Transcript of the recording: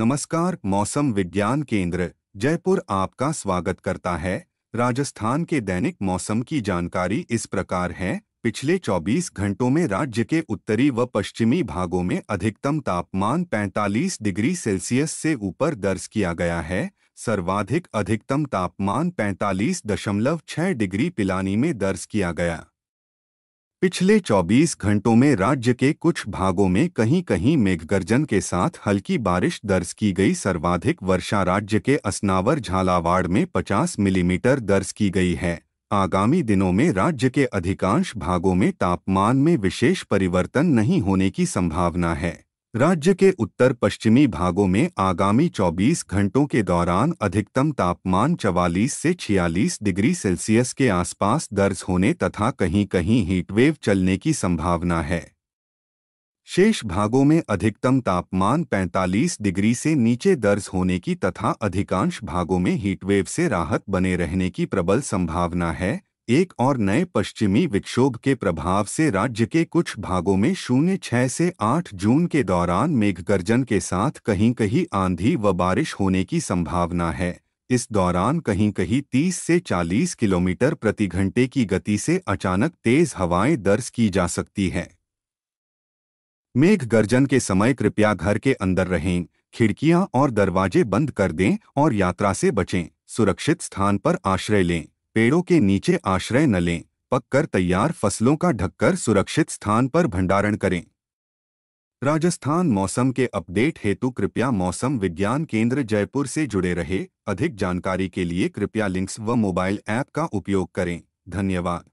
नमस्कार मौसम विज्ञान केंद्र जयपुर आपका स्वागत करता है राजस्थान के दैनिक मौसम की जानकारी इस प्रकार है पिछले 24 घंटों में राज्य के उत्तरी व पश्चिमी भागों में अधिकतम तापमान 45 डिग्री सेल्सियस से ऊपर दर्ज किया गया है सर्वाधिक अधिकतम तापमान 45.6 डिग्री पिलानी में दर्ज किया गया पिछले 24 घंटों में राज्य के कुछ भागों में कहीं कहीं मेघगर्जन के साथ हल्की बारिश दर्ज की गई सर्वाधिक वर्षा राज्य के असनावर झालावाड़ में 50 मिलीमीटर दर्ज की गई है आगामी दिनों में राज्य के अधिकांश भागों में तापमान में विशेष परिवर्तन नहीं होने की संभावना है राज्य के उत्तर पश्चिमी भागों में आगामी 24 घंटों के दौरान अधिकतम तापमान 44 से 46 डिग्री सेल्सियस के आसपास दर्ज होने तथा कहीं कहीं हीटवेव चलने की संभावना है शेष भागों में अधिकतम तापमान 45 डिग्री से नीचे दर्ज होने की तथा अधिकांश भागों में हीटवेव से राहत बने रहने की प्रबल संभावना है एक और नए पश्चिमी विक्षोभ के प्रभाव से राज्य के कुछ भागों में शून्य छह से आठ जून के दौरान मेघगर्जन के साथ कहीं कहीं आंधी व बारिश होने की संभावना है इस दौरान कहीं कहीं तीस से चालीस किलोमीटर प्रति घंटे की गति से अचानक तेज हवाएं दर्ज की जा सकती है मेघ गर्जन के समय कृपया घर के अंदर रहें खिड़कियां और दरवाजे बंद कर दें और यात्रा से बचें सुरक्षित स्थान पर आश्रय लें पेड़ों के नीचे आश्रय न लें पककर तैयार फसलों का ढककर सुरक्षित स्थान पर भंडारण करें राजस्थान मौसम के अपडेट हेतु कृपया मौसम विज्ञान केंद्र जयपुर से जुड़े रहे अधिक जानकारी के लिए कृपया लिंक्स व मोबाइल ऐप का उपयोग करें धन्यवाद